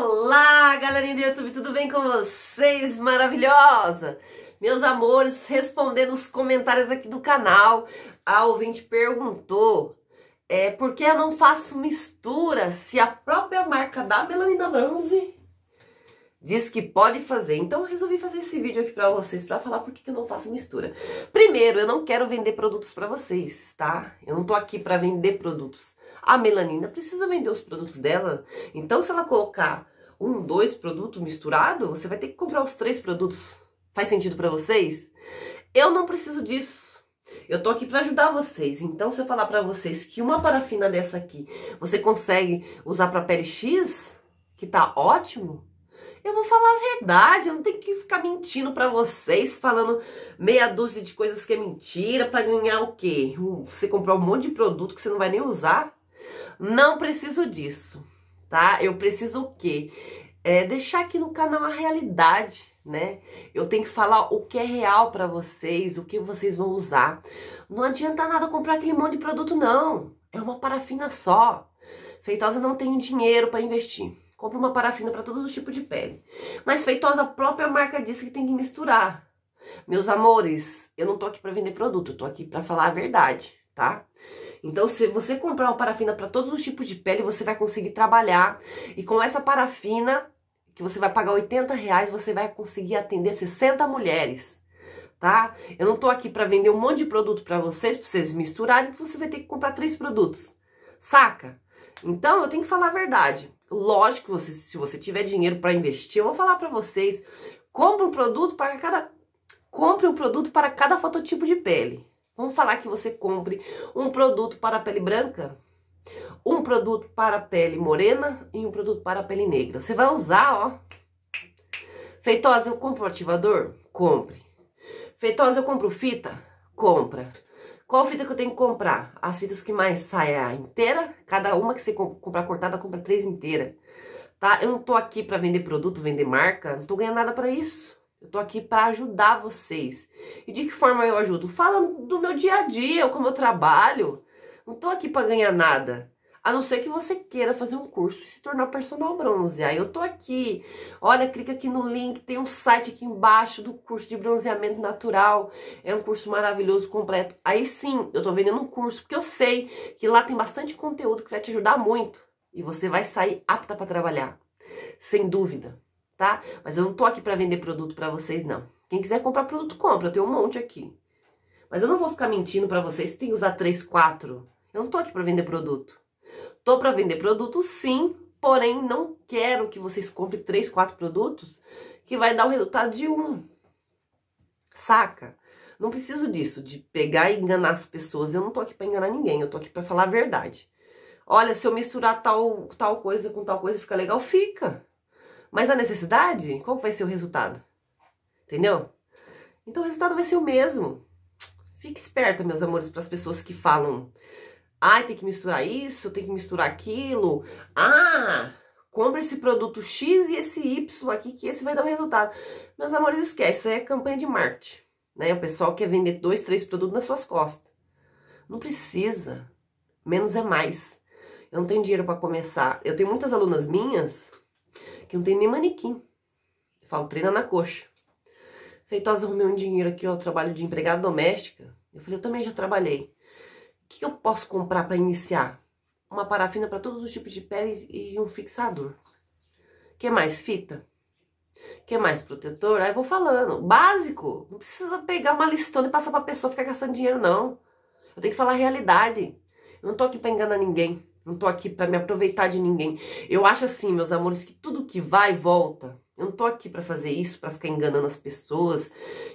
Olá, galerinha do YouTube, tudo bem com vocês? Maravilhosa! Meus amores, respondendo os comentários aqui do canal, a ouvinte perguntou é, por que eu não faço mistura se a própria marca da Melanina Bronze diz que pode fazer. Então eu resolvi fazer esse vídeo aqui pra vocês pra falar por que, eu não faço mistura. Primeiro, eu não quero vender produtos pra vocês, tá? Eu não tô aqui pra vender produtos. A melanina precisa vender os produtos dela. Então, se ela colocar um, dois produtos misturados, você vai ter que comprar os três produtos. Faz sentido para vocês? Eu não preciso disso. Eu tô aqui para ajudar vocês. Então, se eu falar para vocês que uma parafina dessa aqui você consegue usar para pele X, que tá ótimo, eu vou falar a verdade, eu não tenho que ficar mentindo para vocês, falando meia dúzia de coisas que é mentira para ganhar o quê? Você comprar um monte de produto que você não vai nem usar. Não preciso disso, tá? Eu preciso o quê? É deixar aqui no canal a realidade, né? Eu tenho que falar o que é real para vocês, o que vocês vão usar. Não adianta nada comprar aquele monte de produto, não. É uma parafina só. Feitosa não tem dinheiro para investir. Compre uma parafina para todos os tipos de pele. Mas Feitosa, a própria marca disse que tem que misturar. Meus amores, eu não tô aqui para vender produto, eu tô aqui para falar a verdade, tá? Então, se você comprar uma parafina para todos os tipos de pele, você vai conseguir trabalhar. E com essa parafina, que você vai pagar 80 reais, você vai conseguir atender 60 mulheres tá? Eu não tô aqui para vender um monte de produto para vocês, para vocês misturarem, que você vai ter que comprar três produtos. Saca? Então eu tenho que falar a verdade. Lógico que você, se você tiver dinheiro para investir, eu vou falar para vocês, compre um produto para cada compre um produto para cada fototipo de pele. Vamos falar que você compre um produto para a pele branca, um produto para a pele morena e um produto para a pele negra. Você vai usar, ó. Feitosa, eu compro ativador? Compre. Feitosa, eu compro fita? Compra. Qual fita que eu tenho que comprar? As fitas que mais saem a inteira, cada uma que você comprar cortada, compra três inteira. Tá? Eu não tô aqui para vender produto, vender marca, não tô ganhando nada para isso. Eu tô aqui para ajudar vocês. E de que forma eu ajudo? Falando do meu dia a dia, como eu trabalho. Não tô aqui para ganhar nada. A não ser que você queira fazer um curso e se tornar personal bronze. Aí eu tô aqui. Olha, clica aqui no link, tem um site aqui embaixo do curso de bronzeamento natural. É um curso maravilhoso, completo. Aí sim, eu tô vendendo um curso, porque eu sei que lá tem bastante conteúdo que vai te ajudar muito. E você vai sair apta para trabalhar. Sem dúvida tá? Mas eu não tô aqui para vender produto para vocês, não. Quem quiser comprar produto, compra. Eu tenho um monte aqui. Mas eu não vou ficar mentindo para vocês que tem que usar 3, 4. Eu não tô aqui para vender produto. Tô para vender produto, sim, porém não quero que vocês comprem 3, 4 produtos que vai dar o resultado de um. Saca? Não preciso disso, de pegar e enganar as pessoas. Eu não tô aqui para enganar ninguém, eu tô aqui para falar a verdade. Olha, se eu misturar tal, tal coisa com tal coisa, fica legal? Fica. Mas a necessidade, qual vai ser o resultado? Entendeu? Então o resultado vai ser o mesmo. Fique esperta, meus amores, para as pessoas que falam: "Ai, tem que misturar isso, tem que misturar aquilo". Ah, compra esse produto X e esse Y aqui que esse vai dar um resultado. Meus amores, esquece, isso aí é campanha de marketing, né? O pessoal quer vender dois, três produtos nas suas costas. Não precisa. Menos é mais. Eu não tenho dinheiro para começar. Eu tenho muitas alunas minhas Aqui não tem nem manequim. Eu falo, treina na coxa. Feitosa, arrumei um dinheiro aqui, ó, trabalho de empregada doméstica. Eu falei, eu também já trabalhei. O que, eu posso comprar para iniciar? Uma parafina para todos os tipos de pele e um fixador. Quer mais fita? Quer mais protetor? Aí eu vou falando. Básico. Não precisa pegar uma listona e passar pra pessoa ficar gastando dinheiro, não. Eu tenho que falar a realidade. Eu não tô aqui pra enganar ninguém. Não tô aqui para me aproveitar de ninguém. Eu acho assim, meus amores, que tudo que vai volta. Eu não tô aqui para fazer isso, para ficar enganando as pessoas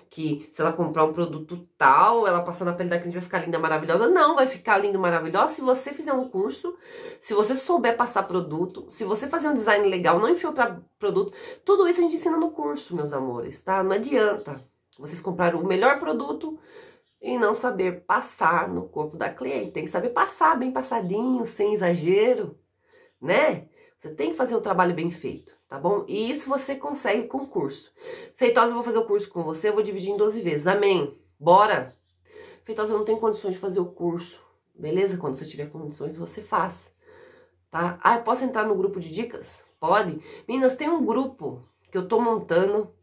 que se ela comprar um produto tal, ela passar na pele da cliente vai ficar linda, maravilhosa. Não, vai ficar lindo, maravilhosa se você fizer um curso, se você souber passar produto, se você fazer um design legal, não infiltrar produto. Tudo isso a gente ensina no curso, meus amores, tá? Não adianta vocês compraram o melhor produto e não saber passar no corpo da cliente. Tem que saber passar bem passadinho, sem exagero, né? Você tem que fazer um trabalho bem feito, tá bom? E isso você consegue com o curso. Feitosa, eu vou fazer o curso com você, eu vou dividir em 12 vezes. Amém. Bora! Feitosa, eu não tenho condições de fazer o curso. Beleza? Quando você tiver condições, você faz. Tá? Ah, eu posso entrar no grupo de dicas? Pode. Meninas, tem um grupo que eu tô montando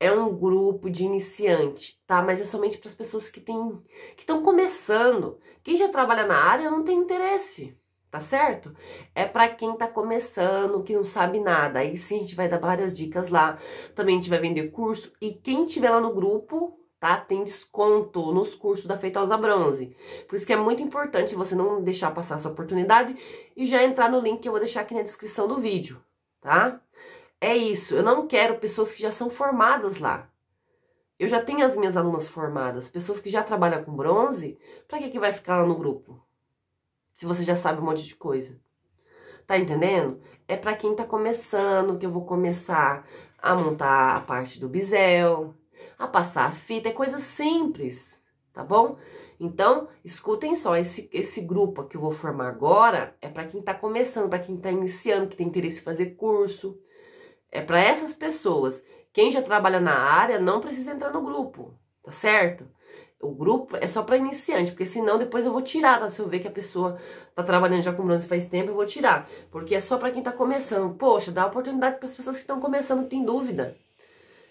é um grupo de iniciante, tá? Mas é somente para as pessoas que têm que estão começando. Quem já trabalha na área não tem interesse, tá certo? É para quem tá começando, que não sabe nada. Aí sim a gente vai dar várias dicas lá. Também a gente vai vender curso e quem tiver lá no grupo Tá? Tem desconto nos cursos da Feitosa Bronze. Por isso que é muito importante você não deixar passar essa oportunidade e já entrar no link que eu vou deixar aqui na descrição do vídeo, tá? É isso, eu não quero pessoas que já são formadas lá. Eu já tenho as minhas alunas formadas, pessoas que já trabalham com bronze, para que, que vai ficar lá no grupo? Se você já sabe um monte de coisa. Tá entendendo? É para quem tá começando que eu vou começar a montar a parte do bisel, a passar a fita, é coisa simples, tá bom? Então, escutem só, esse, esse grupo que eu vou formar agora é para quem tá começando, para quem tá iniciando, que tem interesse em fazer curso, é para essas pessoas. Quem já trabalha na área não precisa entrar no grupo, tá certo? O grupo é só para iniciante, porque senão depois eu vou tirar, tá? se eu ver que a pessoa tá trabalhando já com bronze faz tempo, eu vou tirar, porque é só para quem tá começando. Poxa, dá oportunidade para as pessoas que estão começando, que tem dúvida.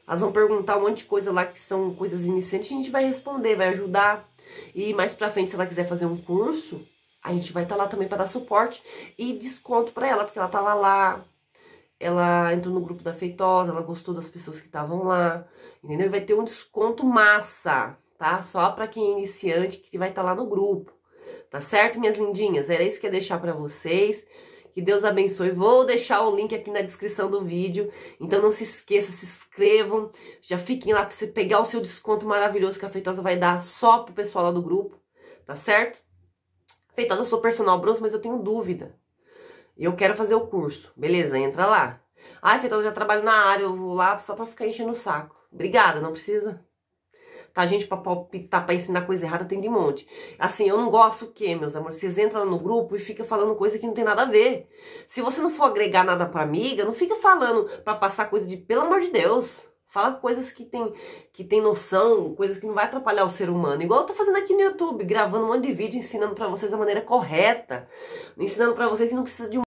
Elas vão perguntar um monte de coisa lá que são coisas iniciantes, a gente vai responder, vai ajudar. E mais para frente, se ela quiser fazer um curso, a gente vai estar tá lá também para dar suporte e desconto para ela, porque ela tava lá, ela entrou no grupo da Feitosa, ela gostou das pessoas que estavam lá, entendeu? Vai ter um desconto massa, tá? Só para quem é iniciante que vai estar tá lá no grupo, tá certo, minhas lindinhas? Era isso que eu ia deixar para vocês. Que Deus abençoe. Vou deixar o link aqui na descrição do vídeo. Então não se esqueça, se inscrevam. Já fiquem lá para você pegar o seu desconto maravilhoso que a Feitosa vai dar só pro pessoal lá do grupo, tá certo? Feitosa, eu sou personal bronze, mas eu tenho dúvida eu quero fazer o curso. Beleza, entra lá. Ai, feitosa eu já trabalho na área, eu vou lá só pra ficar enchendo o saco. Obrigada, não precisa. Tá, gente, pra palpitar, pra ensinar coisa errada, tem de monte. Assim, eu não gosto o quê, meus amores? Vocês entram no grupo e fica falando coisa que não tem nada a ver. Se você não for agregar nada pra amiga, não fica falando pra passar coisa de, pelo amor de Deus. Fala coisas que tem, que tem noção, coisas que não vai atrapalhar o ser humano. Igual eu tô fazendo aqui no YouTube, gravando um monte de vídeo, ensinando pra vocês a maneira correta. Ensinando pra vocês que não precisa de um